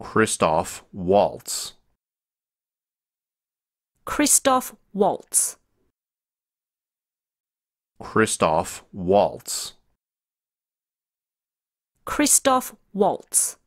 Christoph Waltz. Christoph Waltz. Christoph Waltz. Christoph Waltz.